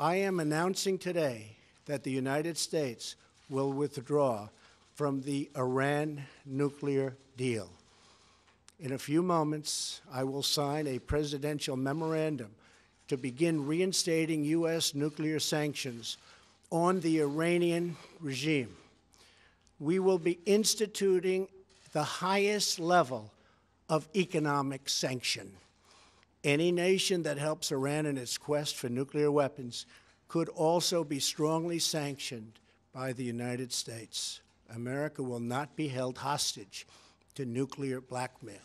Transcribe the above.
I am announcing today that the United States will withdraw from the Iran nuclear deal. In a few moments, I will sign a presidential memorandum to begin reinstating U.S. nuclear sanctions on the Iranian regime. We will be instituting the highest level of economic sanction. Any nation that helps Iran in its quest for nuclear weapons could also be strongly sanctioned by the United States. America will not be held hostage to nuclear blackmail.